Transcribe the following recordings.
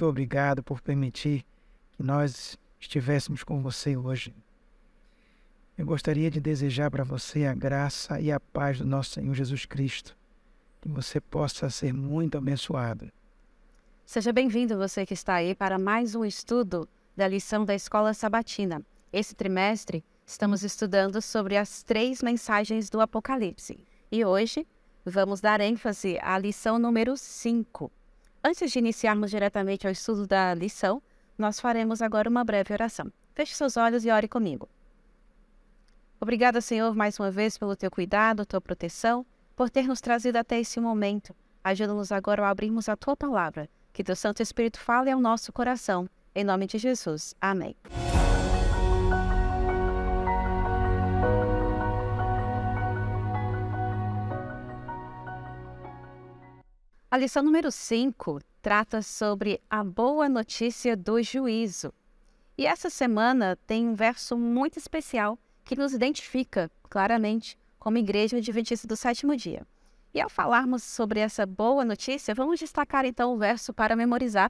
muito obrigado por permitir que nós estivéssemos com você hoje. Eu gostaria de desejar para você a graça e a paz do nosso Senhor Jesus Cristo, que você possa ser muito abençoado. Seja bem-vindo você que está aí para mais um estudo da lição da Escola Sabatina. Esse trimestre estamos estudando sobre as três mensagens do Apocalipse e hoje vamos dar ênfase à lição número 5 Antes de iniciarmos diretamente ao estudo da lição, nós faremos agora uma breve oração. Feche seus olhos e ore comigo. Obrigada, Senhor, mais uma vez pelo teu cuidado, tua proteção, por ter nos trazido até esse momento. Ajuda-nos agora a abrirmos a tua palavra. Que teu Santo Espírito fale ao nosso coração. Em nome de Jesus. Amém. A lição número 5 trata sobre a boa notícia do juízo. E essa semana tem um verso muito especial que nos identifica claramente como Igreja Adventista do Sétimo Dia. E ao falarmos sobre essa boa notícia, vamos destacar então o verso para memorizar,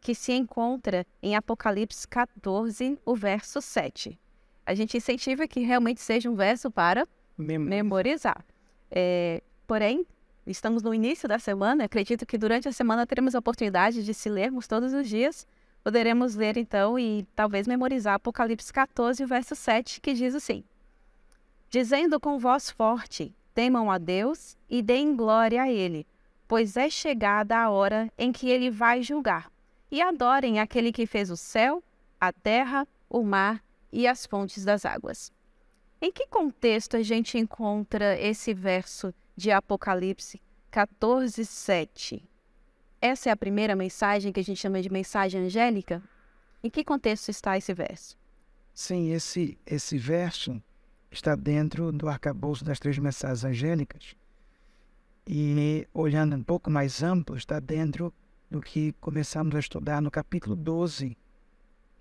que se encontra em Apocalipse 14, o verso 7. A gente incentiva que realmente seja um verso para memorizar. memorizar. É, porém, Estamos no início da semana, acredito que durante a semana teremos a oportunidade de se lermos todos os dias. Poderemos ler então e talvez memorizar Apocalipse 14, verso 7, que diz assim: Dizendo com voz forte: Temam a Deus e deem glória a Ele, pois é chegada a hora em que Ele vai julgar. E adorem aquele que fez o céu, a terra, o mar e as fontes das águas. Em que contexto a gente encontra esse verso de Apocalipse 14, 7. Essa é a primeira mensagem que a gente chama de mensagem angélica. Em que contexto está esse verso? Sim, esse, esse verso está dentro do arcabouço das três mensagens angélicas. E, olhando um pouco mais amplo, está dentro do que começamos a estudar no capítulo 12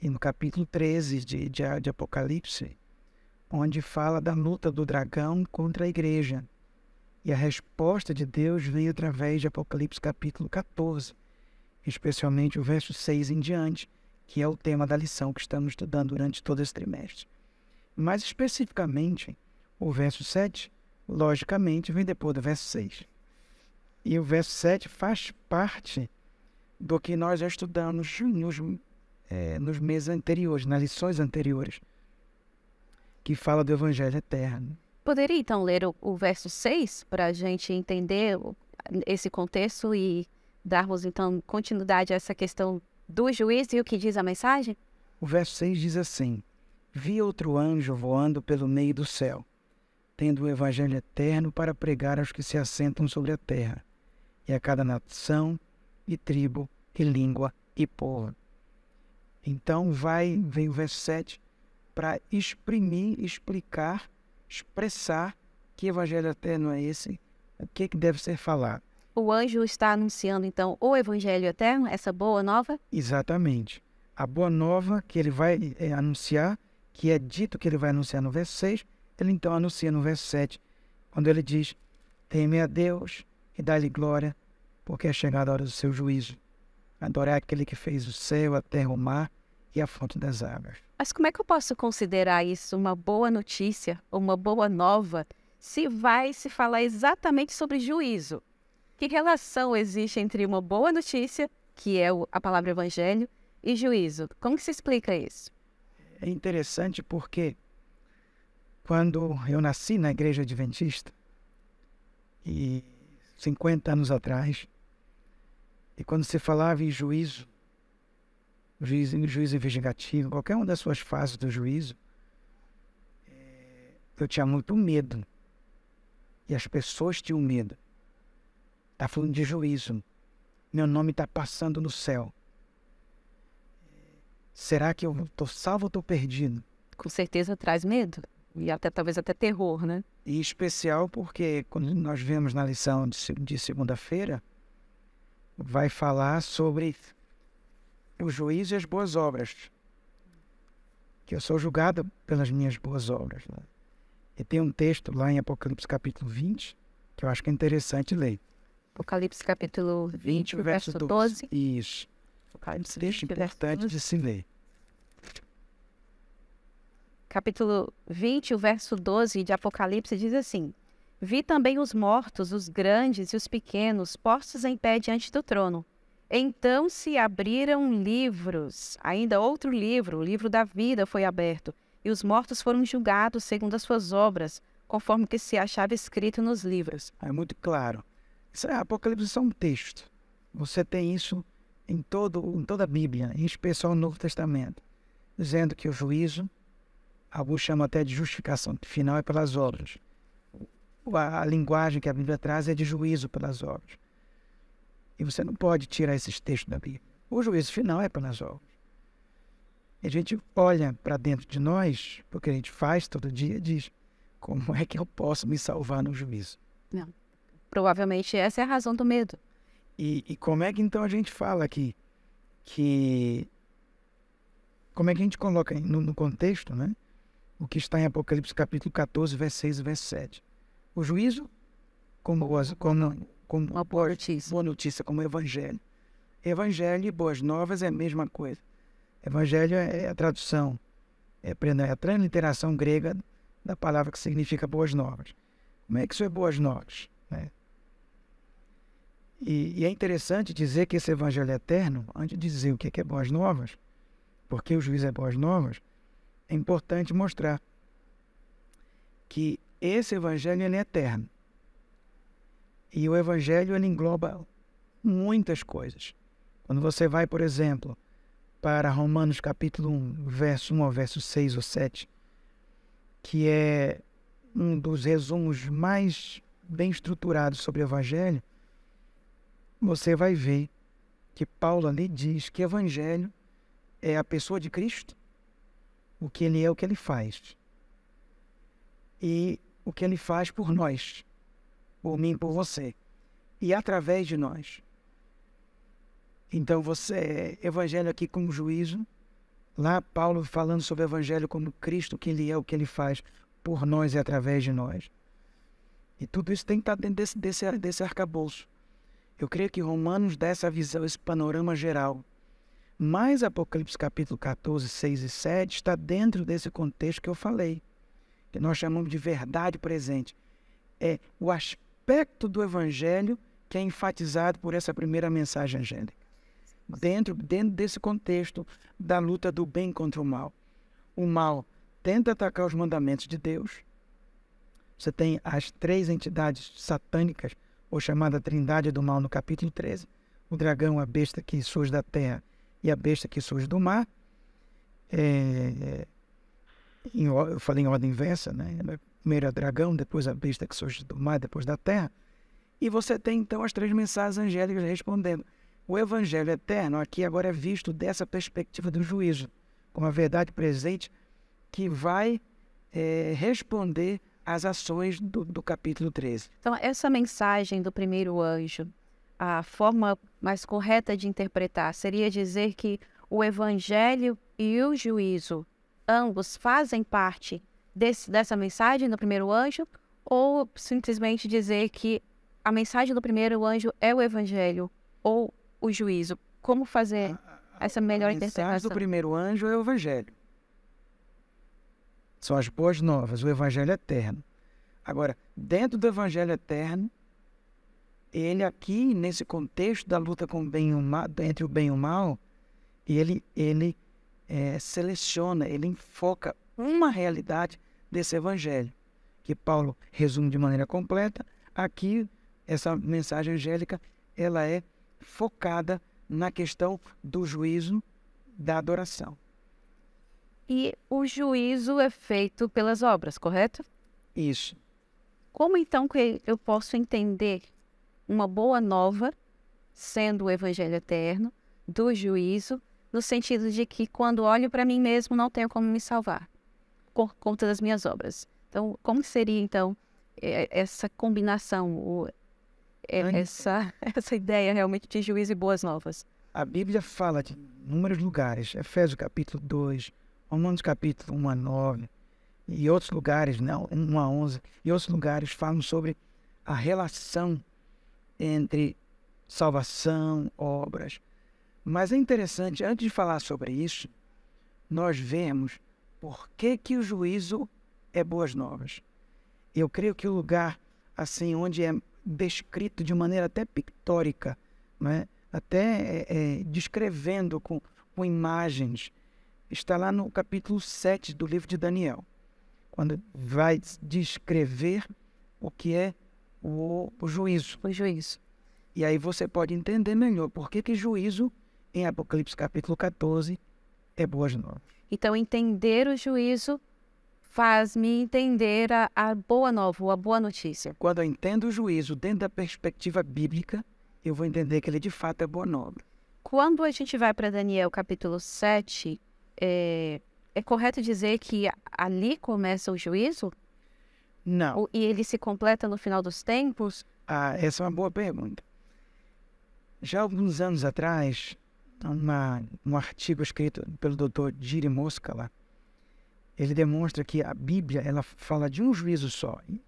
e no capítulo 13 de, de, de Apocalipse, onde fala da luta do dragão contra a igreja. E a resposta de Deus vem através de Apocalipse capítulo 14, especialmente o verso 6 em diante, que é o tema da lição que estamos estudando durante todo esse trimestre. Mais especificamente, o verso 7, logicamente, vem depois do verso 6. E o verso 7 faz parte do que nós já estudamos nos, é, nos meses anteriores, nas lições anteriores, que fala do Evangelho eterno. Poderia então ler o, o verso 6 para a gente entender esse contexto e darmos então continuidade a essa questão do juiz e o que diz a mensagem? O verso 6 diz assim: Vi outro anjo voando pelo meio do céu, tendo o evangelho eterno para pregar aos que se assentam sobre a terra, e a cada nação e tribo e língua e povo. Então vai, vem o verso 7 para exprimir, explicar expressar que evangelho eterno é esse, o que, é que deve ser falado. O anjo está anunciando, então, o evangelho eterno, essa boa nova? Exatamente. A boa nova que ele vai é, anunciar, que é dito que ele vai anunciar no verso 6, ele então anuncia no verso 7, quando ele diz: Teme a Deus e dá-lhe glória, porque é chegada a hora do seu juízo. Adorar aquele que fez o céu, a terra, o mar e a fonte das águas. Mas como é que eu posso considerar isso uma boa notícia, uma boa nova, se vai se falar exatamente sobre juízo? Que relação existe entre uma boa notícia, que é a palavra evangelho, e juízo? Como que se explica isso? É interessante porque quando eu nasci na igreja adventista, e 50 anos atrás, e quando se falava em juízo, juízo, juízo investigativo, qualquer uma das suas fases do juízo, eh, eu tinha muito medo. E as pessoas tinham medo. Está falando de juízo. Meu nome está passando no céu. Eh, será que eu estou salvo ou estou perdido? Com certeza traz medo. E até talvez até terror, né? E especial porque quando nós vemos na lição de segunda-feira, vai falar sobre o juízo e as boas obras. Que eu sou julgado pelas minhas boas obras. Né? E tem um texto lá em Apocalipse capítulo 20, que eu acho que é interessante ler. Apocalipse capítulo 20, 20 verso, 12. 12. Isso. Apocalipse um texto 20, importante de se ler. Capítulo 20, o verso 12 de Apocalipse diz assim: Vi também os mortos, os grandes e os pequenos, postos em pé diante do trono então se abriram livros, ainda outro livro, o livro da vida foi aberto, e os mortos foram julgados segundo as suas obras, conforme que se achava escrito nos livros. É muito claro. Isso É, Apocalipse é um texto. Você tem isso em, todo, em toda a Bíblia, em especial no Novo Testamento, dizendo que o juízo, alguns chamam até de justificação final, é pelas obras. A, a linguagem que a Bíblia traz é de juízo pelas obras. E você não pode tirar esses textos da Bíblia. O juízo final é pelas obras. E a gente olha para dentro de nós, porque a gente faz todo dia, e diz: como é que eu posso me salvar no juízo? Não. Provavelmente essa é a razão do medo. E, e como é que então a gente fala aqui que. Como é que a gente coloca no, no contexto, né? O que está em Apocalipse capítulo 14, versículo 6 e versículo 7. O juízo como, como como uma boa notícia. Boa notícia, como evangelho. Evangelho e boas novas é a mesma coisa. Evangelho é, é a tradução, é né, a transliteração grega da palavra que significa boas novas. Como é que isso é boas novas? Né? E, e, é interessante dizer que esse evangelho é eterno, antes de dizer o que é, que é boas novas, porque o juiz é boas novas, é importante mostrar que esse evangelho é eterno. E o evangelho ele engloba muitas coisas. Quando você vai, por exemplo, para Romanos capítulo 1, verso 1 ao verso 6 ou 7, que é um dos resumos mais bem estruturados sobre o evangelho, você vai ver que Paulo ali diz que evangelho é a pessoa de Cristo, o que ele é, o que ele faz. E o que ele faz por nós por mim, por você e através de nós. Então você é evangelho aqui como juízo, lá Paulo falando sobre o evangelho como Cristo, que ele é, o que ele faz por nós e através de nós. E tudo isso tem que estar dentro desse, desse, desse arcabouço. Eu creio que Romanos dá essa visão, esse panorama geral. Mas Apocalipse capítulo 14, 6 e 7 está dentro desse contexto que eu falei, que nós chamamos de verdade presente. É o aspecto aspecto do Evangelho que é enfatizado por essa primeira mensagem angélica. Dentro, dentro desse contexto da luta do bem contra o mal. O mal tenta atacar os mandamentos de Deus. Você tem as três entidades satânicas, ou chamada Trindade do Mal, no capítulo 13. O dragão, a besta que surge da terra e a besta que surge do mar. É, é, em, eu falei em ordem inversa, né? Primeiro é dragão, depois a besta que surge do mar, depois da terra. E você tem então as três mensagens angélicas respondendo. O evangelho eterno aqui agora é visto dessa perspectiva do juízo, como a verdade presente que vai é, responder às ações do, do capítulo 13. Então, essa mensagem do primeiro anjo, a forma mais correta de interpretar seria dizer que o evangelho e o juízo, ambos fazem parte desse, dessa mensagem do primeiro anjo, ou simplesmente dizer que a mensagem do primeiro anjo é o evangelho ou o juízo? Como fazer a, a, essa melhor a interpretação? A mensagem do primeiro anjo é o evangelho. São as boas novas, o evangelho eterno. Agora, dentro do evangelho eterno, ele aqui, nesse contexto da luta com o bem o mal, entre o bem e o mal, ele, ele é, seleciona, ele enfoca uma realidade desse evangelho, que Paulo resume de maneira completa. Aqui, essa mensagem angélica, ela é focada na questão do juízo da adoração. E o juízo é feito pelas obras, correto? Isso. Como então que eu posso entender uma boa nova, sendo o evangelho eterno, do juízo, no sentido de que quando olho para mim mesmo não tenho como me salvar? por conta das minhas obras. Então, como seria, então, é, essa combinação, é, essa, essa ideia realmente de juízo e boas novas? A Bíblia fala de inúmeros lugares, Efésios capítulo 2, Romanos capítulo 1 a 9, e outros lugares, não, né, 1 a 11, e outros lugares falam sobre a relação entre salvação, obras. Mas é interessante, antes de falar sobre isso, nós vemos por que, que o juízo é boas novas? Eu creio que o lugar assim onde é descrito de maneira até pictórica, né? até é, é, descrevendo com, com imagens, está lá no capítulo 7 do livro de Daniel, quando vai descrever o que é o, o juízo. O juízo. E aí você pode entender melhor por que, que juízo, em Apocalipse capítulo 14, é boa nova. Então, entender o juízo faz-me entender a, a, boa nova, a boa notícia. Quando eu entendo o juízo dentro da perspectiva bíblica, eu vou entender que ele de fato é boa nova. Quando a gente vai para Daniel capítulo 7, é, é correto dizer que ali começa o juízo? Não. e ele se completa no final dos tempos? Ah, essa é uma boa pergunta. Já alguns anos atrás, Tá uma, um artigo escrito pelo Dr. Jiri Moskala, ele demonstra que a Bíblia ela fala de um juízo só. E,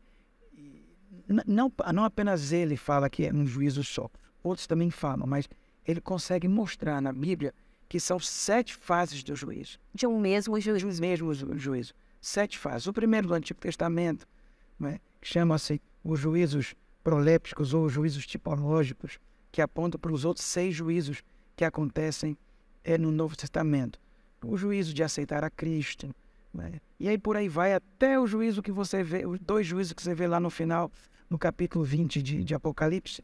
não, não apenas ele fala que é um juízo só, outros também falam, mas ele consegue mostrar na Bíblia que são sete fases do juízo. De um mesmo juízo. De um mesmo juízo. Sete fases. O primeiro do Antigo Testamento, né, que chama-se os juízos prolépticos ou juízos tipológicos, que apontam para os outros seis juízos que acontecem é, no Novo Testamento. O juízo de aceitar a Cristo. Né? E aí por aí vai até o juízo que você vê, os dois juízos que você vê lá no final, no capítulo 20 de, de Apocalipse.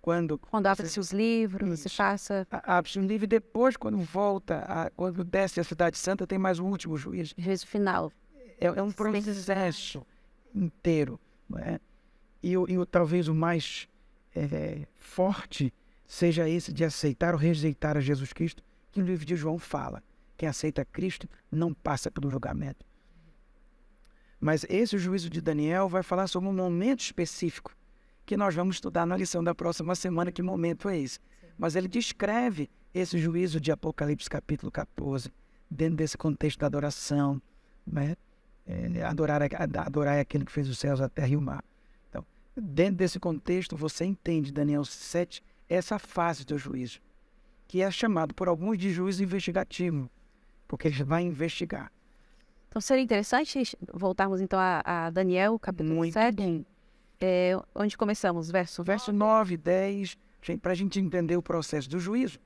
Quando, quando abre-se os livros, se passa. Abre-se um livro e depois, quando volta, a, quando desce a Cidade Santa, tem mais um último juízo. Juízo final. É, é um processo inteiro. Né? E, e talvez o mais é, forte seja esse de aceitar ou rejeitar a Jesus Cristo, que o livro de João fala. Quem aceita Cristo não passa pelo julgamento. Mas esse juízo de Daniel vai falar sobre um momento específico que nós vamos estudar na lição da próxima semana, que momento é esse. Sim. Mas ele descreve esse juízo de Apocalipse capítulo 14, dentro desse contexto da adoração, né? É, adorar, adorar é aquele que fez os céus, a terra e o mar. Então, dentro desse contexto, você entende Daniel 7, essa fase do juízo, que é chamado por alguns de juízo investigativo, porque ele vai investigar. Então seria interessante voltarmos então a, a Daniel, capítulo Muito 7. É, onde começamos? Verso, verso 9, 10, para a gente entender o processo do juízo.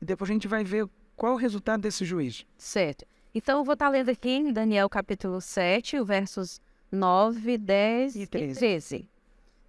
E depois a gente vai ver qual o resultado desse juízo. Certo. Então eu vou estar tá lendo aqui em Daniel capítulo 7, versos 9, 10 e 13. E 13.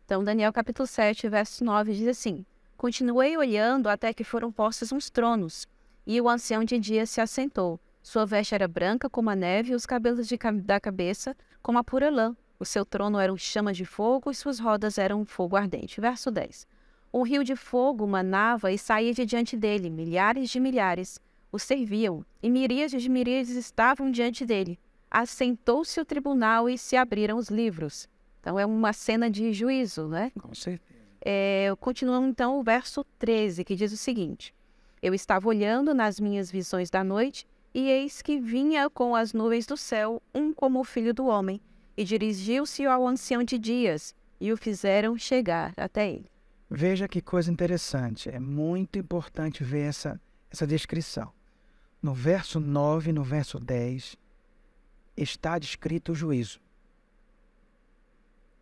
Então, Daniel capítulo 7, verso 9 diz assim: Continuei olhando até que foram postos uns tronos, e o ancião de dia se assentou. Sua veste era branca como a neve e os cabelos de da cabeça como a pura lã. O seu trono era um chama de fogo e suas rodas eram um fogo ardente. Verso 10. Um rio de fogo manava e saía de diante dele. Milhares de milhares o serviam, e miríades de miríades estavam diante dele. Assentou-se o tribunal e se abriram os livros. Então é uma cena de juízo, né? Com certeza. É, continuando então o verso 13, que diz o seguinte: Eu estava olhando nas minhas visões da noite, e eis que vinha com as nuvens do céu um como o filho do homem, e dirigiu-se ao ancião de dias, e o fizeram chegar até ele. Veja que coisa interessante, é muito importante ver essa, essa descrição. No verso 9, no verso 10, está descrito o juízo.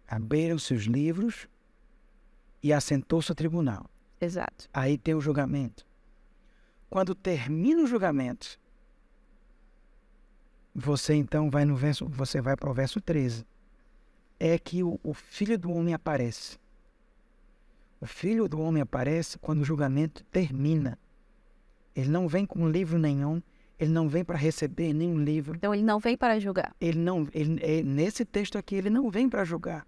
Abriram-se os livros e assentou-se ao tribunal. Exato. Aí tem o julgamento. Quando termina o julgamento, você então vai no verso, você vai para o verso 13. É que o, o filho do homem aparece. O filho do homem aparece quando o julgamento termina. Ele não vem com livro nenhum, ele não vem para receber nenhum livro. Então ele não vem para julgar. Ele não, ele, é nesse texto aqui ele não vem para julgar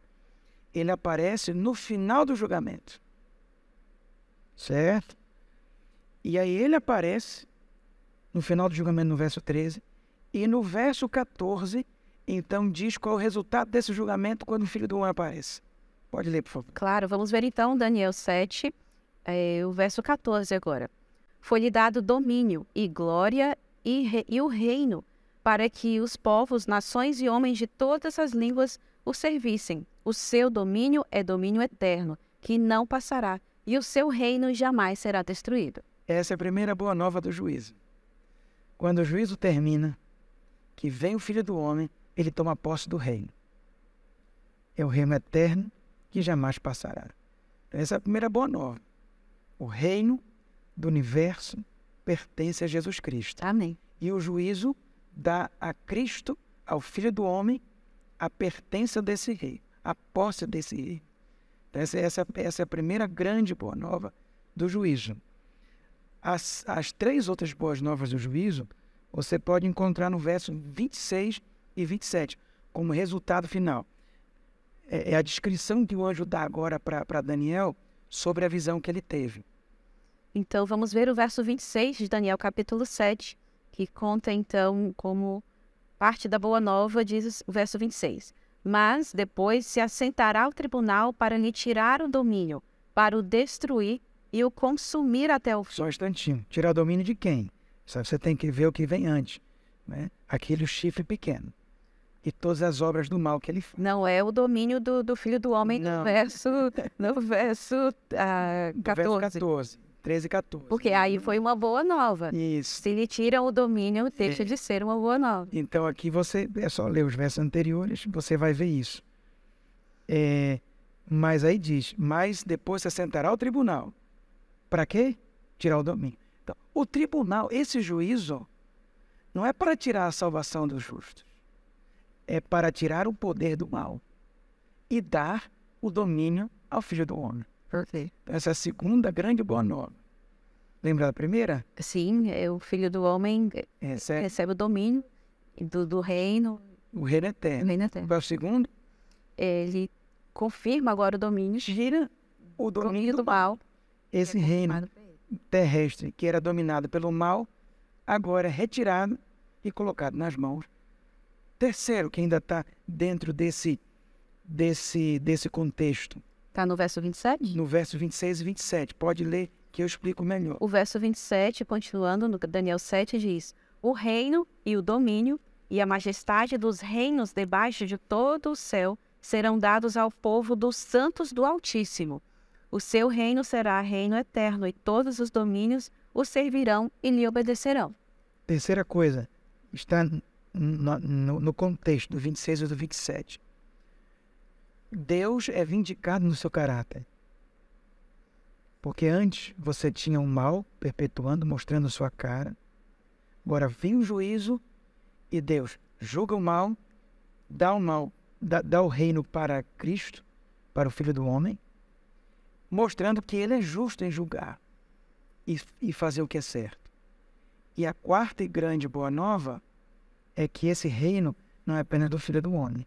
ele aparece no final do julgamento. Certo? E aí ele aparece no final do julgamento, no verso 13, e no verso 14, então diz qual é o resultado desse julgamento quando o filho do homem aparece. Pode ler, por favor. Claro, vamos ver então Daniel 7, é, o verso 14 agora. Foi-lhe dado domínio e glória e, re, e o reino, para que os povos, nações e homens de todas as línguas o servissem. O seu domínio é domínio eterno, que não passará, e o seu reino jamais será destruído. Essa é a primeira boa nova do juízo. Quando o juízo termina, que vem o filho do homem, ele toma posse do reino. É o reino eterno que jamais passará. Então, essa é a primeira boa nova. O reino do universo pertence a Jesus Cristo. Amém. E o juízo dá a Cristo, ao Filho do Homem, a pertença desse rei, a posse desse rei. Então, essa, essa, essa é a primeira grande boa nova do juízo. As, as três outras boas novas do juízo você pode encontrar no verso 26 e 27, como resultado final. É, é a descrição que o anjo dá agora para Daniel sobre a visão que ele teve. Então vamos ver o verso 26 de Daniel capítulo 7, que conta então como Parte da Boa Nova diz o verso 26. Mas depois se assentará o tribunal para lhe tirar o domínio, para o destruir e o consumir até o fim. Só um instantinho. Tirar o domínio de quem? você tem que ver o que vem antes. Né? Aquele chifre pequeno e todas as obras do mal que ele faz. Não é o domínio do, do filho do homem Não. no verso, no verso, uh, ah, 14. verso 14. 13 e 14. Porque né? aí foi uma boa nova. Isso. Se lhe tiram o domínio, deixa é. de ser uma boa nova. Então aqui você, é só ler os versos anteriores, você vai ver isso. É, mas aí diz, mas depois se assentará o tribunal. Para quê? Tirar o domínio. Então, o tribunal, esse juízo, não é para tirar a salvação dos justos. É para tirar o poder do mal e dar o domínio ao filho do homem. Perfeito. Essa é segunda grande boa nova. Lembra da primeira? Sim, é o filho do homem eh, recebe, recebe o domínio do, do reino. O reino eterno. O reino eterno. Qual é o segundo? Ele confirma agora o domínio. Gira o domínio, do, mal. Esse é reino terrestre que era dominado pelo mal, agora é retirado e colocado nas mãos. Terceiro, que ainda está dentro desse, desse, desse contexto, Está no verso 27? No verso 26 e 27. Pode ler que eu explico melhor. O verso 27, continuando no Daniel 7, diz: O reino e o domínio e a majestade dos reinos debaixo de todo o céu serão dados ao povo dos santos do Altíssimo. O seu reino será reino eterno e todos os domínios o servirão e lhe obedecerão. Terceira coisa, está no, no, no contexto do 26 e do 27. Deus é vindicado no seu caráter. Porque antes você tinha um mal perpetuando, mostrando sua cara. Agora vem o juízo e Deus julga o mal, dá o mal, dá, dá o reino para Cristo, para o Filho do Homem, mostrando que Ele é justo em julgar e, e fazer o que é certo. E a quarta e grande boa nova é que esse reino não é apenas do Filho do Homem,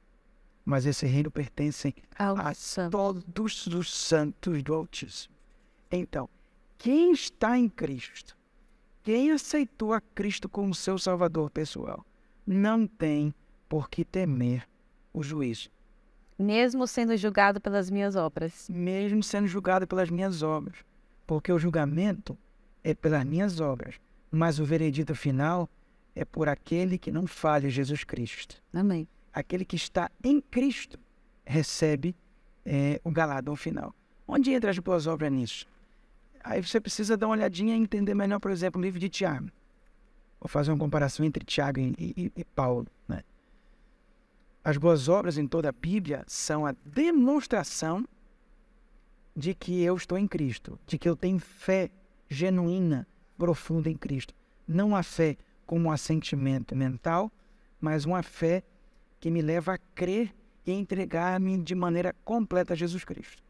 mas esse reino pertence a todos os santos do Altíssimo. Então, quem está em Cristo, quem aceitou a Cristo como seu Salvador pessoal, não tem por que temer o juízo. Mesmo sendo julgado pelas minhas obras. Mesmo sendo julgado pelas minhas obras. Porque o julgamento é pelas minhas obras, mas o veredito final é por aquele que não falha Jesus Cristo. Amém aquele que está em Cristo recebe é, o galardão final. Onde entra as boas obras nisso? Aí você precisa dar uma olhadinha e entender melhor, por exemplo, o livro de Tiago. Vou fazer uma comparação entre Tiago e, e, e Paulo. Né? As boas obras em toda a Bíblia são a demonstração de que eu estou em Cristo, de que eu tenho fé genuína, profunda em Cristo. Não a fé como um assentimento mental, mas uma fé que me leva a crer e entregar-me de maneira completa a Jesus Cristo.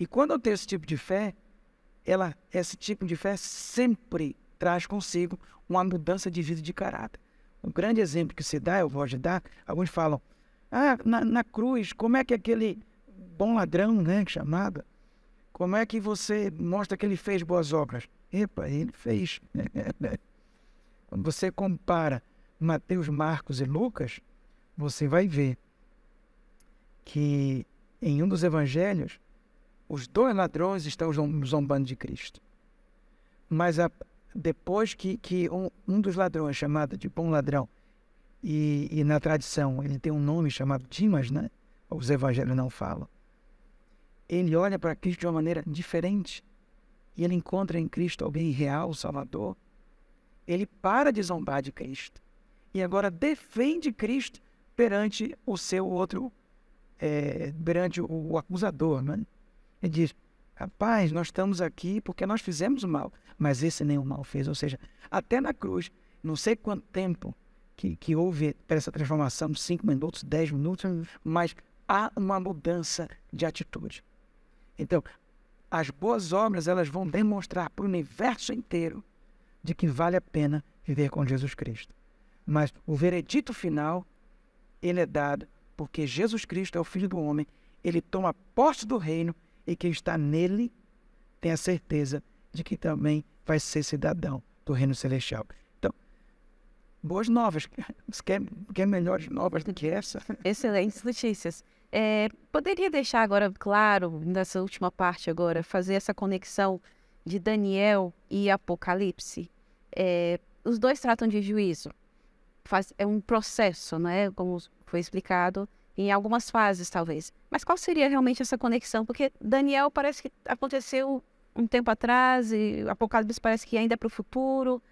E quando eu tenho esse tipo de fé, ela, esse tipo de fé sempre traz consigo uma mudança de vida e de caráter. Um grande exemplo que se dá, eu vou ajudar, alguns falam, ah, na, na cruz, como é que aquele bom ladrão, né, chamada? como é que você mostra que ele fez boas obras? Epa, ele fez. Né? Quando você compara Mateus, Marcos e Lucas, você vai ver que em um dos evangelhos, os dois ladrões estão zombando de Cristo. Mas a, depois que, que um, um, dos ladrões, chamado de bom ladrão, e, e, na tradição ele tem um nome chamado Dimas, né? Os evangelhos não falam. Ele olha para Cristo de uma maneira diferente. E ele encontra em Cristo alguém real, Salvador. Ele para de zombar de Cristo. E agora defende Cristo perante o seu outro, é, perante o, o acusador. Né? Ele diz: Rapaz, nós estamos aqui porque nós fizemos o mal, mas esse nem o mal fez. Ou seja, até na cruz, não sei quanto tempo que, que houve essa transformação, cinco minutos, dez minutos, uhum. mas há uma mudança de atitude. Então, as boas obras elas vão demonstrar para o universo inteiro de que vale a pena viver com Jesus Cristo. Mas o veredito final ele é dado porque Jesus Cristo é o Filho do Homem, ele toma posse do reino e quem está nele tem a certeza de que também vai ser cidadão do reino celestial. Então, boas novas, quer, quer melhores novas do que essa? Excelentes notícias. É, poderia deixar agora claro, nessa última parte agora, fazer essa conexão de Daniel e Apocalipse? É, os dois tratam de juízo, faz, é um processo, né? Como foi explicado, em algumas fases, talvez. Mas qual seria realmente essa conexão? Porque Daniel parece que aconteceu um tempo atrás e Apocalipse parece que ainda é para o futuro.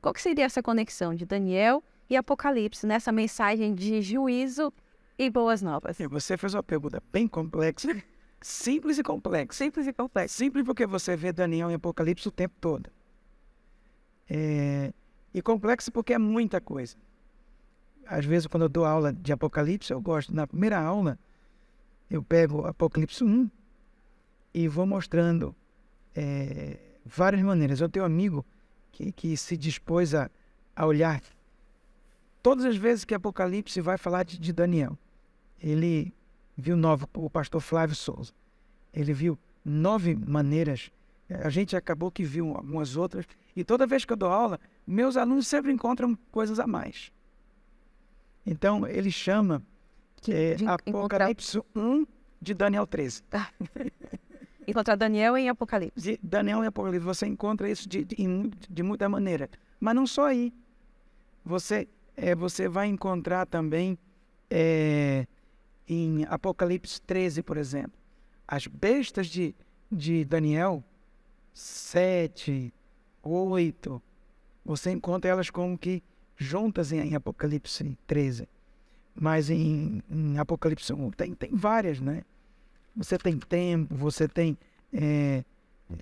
Qual que seria essa conexão de Daniel e Apocalipse nessa mensagem de juízo e boas novas? Você fez uma pergunta bem complexa, simples e complexa. Simples e complexa. Simples porque você vê Daniel em Apocalipse o tempo todo. É... E complexo porque é muita coisa às vezes, quando eu dou aula de Apocalipse, eu gosto, na primeira aula, eu pego Apocalipse 1 e vou mostrando é, várias maneiras. Eu tenho um amigo que, que se dispôs a, a olhar todas as vezes que Apocalipse vai falar de, de Daniel. Ele viu nove, o pastor Flávio Souza, ele viu nove maneiras. A gente acabou que viu algumas outras. E toda vez que eu dou aula, meus alunos sempre encontram coisas a mais. Então, ele chama eh, de, é, de Apocalipse encontrar... 1 de Daniel 13. Tá. encontrar Daniel em Apocalipse. De Daniel em Apocalipse. Você encontra isso de, de, de muita maneira. Mas não só aí. Você, é, você vai encontrar também é, em Apocalipse 13, por exemplo. As bestas de, de Daniel, sete, oito, você encontra elas como que juntas em Apocalipse 13, mas em, em Apocalipse 1 tem, tem várias, né? Você tem tempo, você tem é, é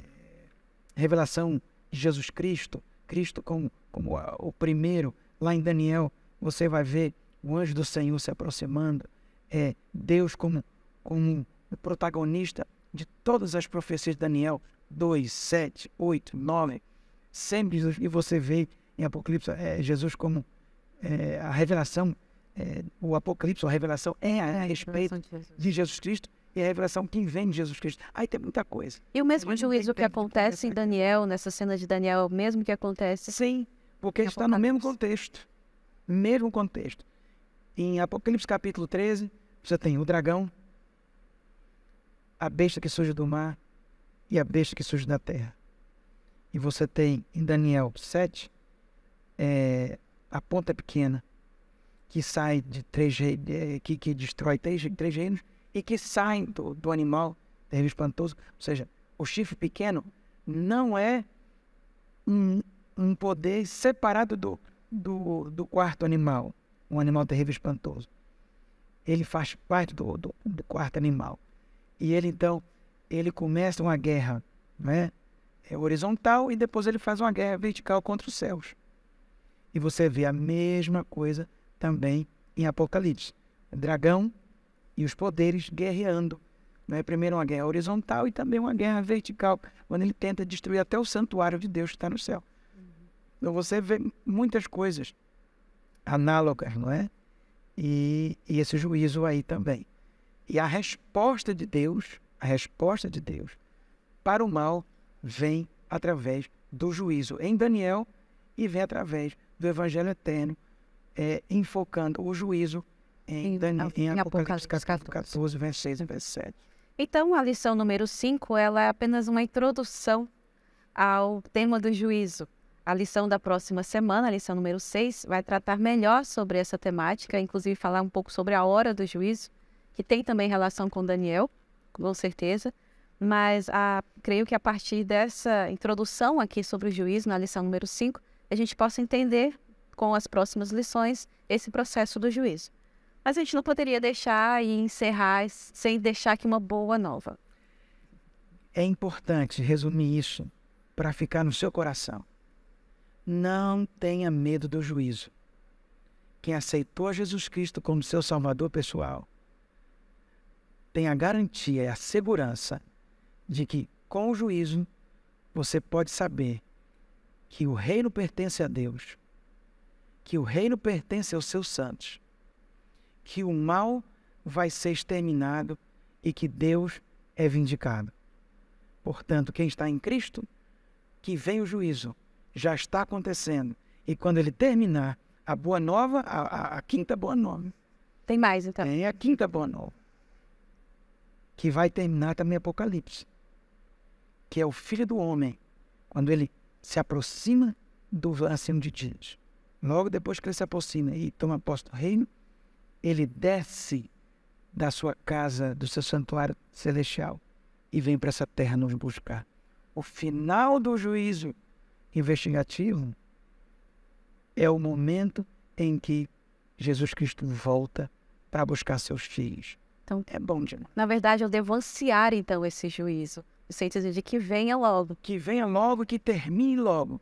revelação de Jesus Cristo, Cristo como, como o primeiro. Lá em Daniel, você vai ver o anjo do Senhor se aproximando, é, Deus como, como o protagonista de todas as profecias de Daniel 2, 7, 8, 9. Sempre, e você vê em Apocalipse, é Jesus como é, a revelação, é, o Apocalipse, a revelação é a, a respeito de Jesus. de Jesus Cristo e a revelação que vem de Jesus Cristo. Aí tem muita coisa. E o mesmo juízo que acontece em Daniel, nessa cena de Daniel, o mesmo que acontece? Sim, porque está no mesmo contexto. Mesmo contexto. Em Apocalipse capítulo 13, você tem o dragão, a besta que surge do mar e a besta que surge da terra. E você tem em Daniel 7 é, a ponta pequena que sai de três é, que, que destrói três, três reinos e que sai do, do animal terrível espantoso. Ou seja, o chifre pequeno não é um, um poder separado do, do, do quarto animal, um animal terrível espantoso. Ele faz parte do, do, do quarto animal. E ele, então, ele começa uma guerra né? é horizontal e depois ele faz uma guerra vertical contra os céus. E você vê a mesma coisa também em Apocalipse. Dragão e os poderes guerreando. Né? Primeiro uma guerra horizontal e também uma guerra vertical, quando ele tenta destruir até o santuário de Deus que está no céu. Então você vê muitas coisas análogas, não é? E, e esse juízo aí também. E a resposta de Deus, a resposta de Deus para o mal vem através do juízo em Daniel e vem através do Evangelho Eterno, é, enfocando o juízo em, em, Daniel, em, em Apocalipse, 14, verso 6 e verso 7. Então, a lição número 5, ela é apenas uma introdução ao tema do juízo. A lição da próxima semana, a lição número 6, vai tratar melhor sobre essa temática, inclusive falar um pouco sobre a hora do juízo, que tem também relação com Daniel, com certeza. Mas a, ah, creio que a partir dessa introdução aqui sobre o juízo, na lição número 5, a gente possa entender com as próximas lições esse processo do juízo. Mas a gente não poderia deixar e encerrar sem deixar aqui uma boa nova. É importante resumir isso para ficar no seu coração. Não tenha medo do juízo. Quem aceitou Jesus Cristo como seu Salvador pessoal tem a garantia e a segurança de que, com o juízo, você pode saber que o reino pertence a Deus, que o reino pertence aos seus santos, que o mal vai ser exterminado e que Deus é vindicado. Portanto, quem está em Cristo, que vem o juízo, já está acontecendo. E quando ele terminar, a boa nova, a, a, a quinta boa nova. Tem mais, então? Tem a quinta boa nova. Que vai terminar também Apocalipse. Que é o filho do homem. Quando ele se aproxima do nascimento de Jesus. Logo depois que ele se aproxima e toma posse do reino, ele desce da sua casa, do seu santuário celestial e vem para essa terra nos buscar. O final do juízo investigativo é o momento em que Jesus Cristo volta para buscar seus filhos. Então, é bom demais. Na verdade, eu devo ansiar então esse juízo. No sentido de que venha logo. Que venha logo, que termine logo.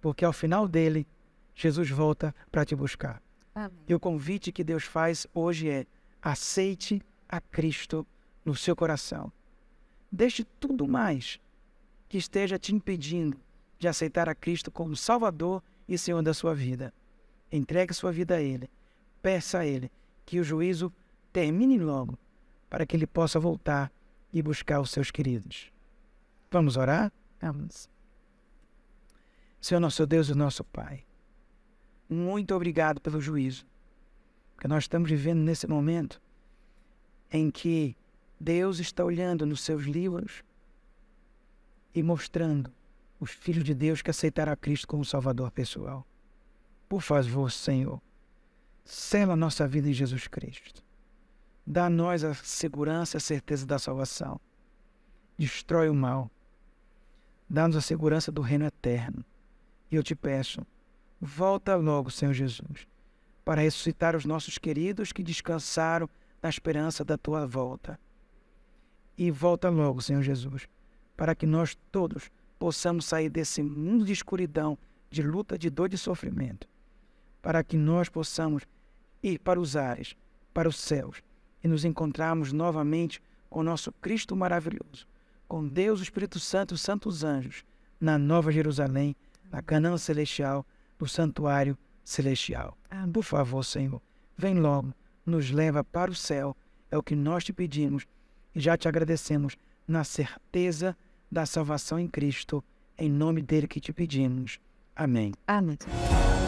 Porque ao final dele, Jesus volta para te buscar. Amém. E o convite que Deus faz hoje é: aceite a Cristo no seu coração. Deixe tudo mais que esteja te impedindo de aceitar a Cristo como Salvador e Senhor da sua vida. Entregue sua vida a Ele. Peça a Ele que o juízo termine logo, para que Ele possa voltar e buscar os seus queridos. Vamos orar? Vamos. Senhor nosso Deus e nosso Pai, muito obrigado pelo juízo que nós estamos vivendo nesse momento em que Deus está olhando nos seus livros e mostrando os filhos de Deus que aceitaram Cristo como Salvador pessoal. Por favor, Senhor, sela a nossa vida em Jesus Cristo. Dá a nós a segurança e a certeza da salvação. Destrói o mal Dá-nos a segurança do reino eterno. E eu te peço, volta logo, Senhor Jesus, para ressuscitar os nossos queridos que descansaram na esperança da tua volta. E volta logo, Senhor Jesus, para que nós todos possamos sair desse mundo de escuridão, de luta, de dor e sofrimento, para que nós possamos ir para os ares, para os céus e nos encontrarmos novamente com nosso Cristo maravilhoso com Deus, o Espírito Santo e os santos anjos, na Nova Jerusalém, na Canaã Celestial, no Santuário Celestial. Por favor, Senhor, vem logo, nos leva para o céu, é o que nós te pedimos e já te agradecemos na certeza da salvação em Cristo, em nome dele que te pedimos. Amém. Amém.